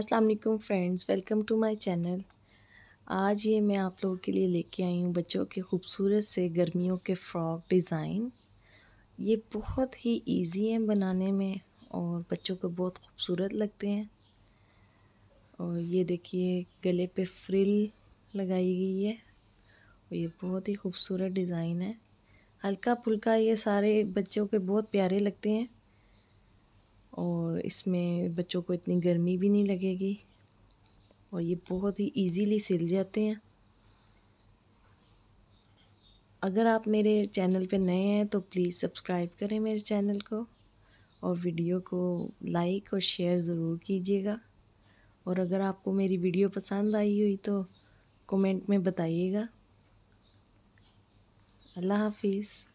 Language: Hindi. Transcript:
अस्सलाम वालेकुम friends welcome to my channel आज ये मैं आप लोगों के लिए लेके आई हूँ बच्चों के ख़ूबसूरत से गर्मियों के फ़्रॉक डिज़ाइन ये बहुत ही इजी हैं बनाने में और बच्चों को बहुत खूबसूरत लगते हैं और ये देखिए गले पे फ्रिल लगाई गई है और ये बहुत ही खूबसूरत डिज़ाइन है हल्का फुल्का ये सारे बच्चों के बहुत प्यारे लगते हैं और इसमें बच्चों को इतनी गर्मी भी नहीं लगेगी और ये बहुत ही इजीली सिल जाते हैं अगर आप मेरे चैनल पे नए हैं तो प्लीज़ सब्सक्राइब करें मेरे चैनल को और वीडियो को लाइक और शेयर ज़रूर कीजिएगा और अगर आपको मेरी वीडियो पसंद आई हुई तो कमेंट में बताइएगा अल्लाह हाफिज़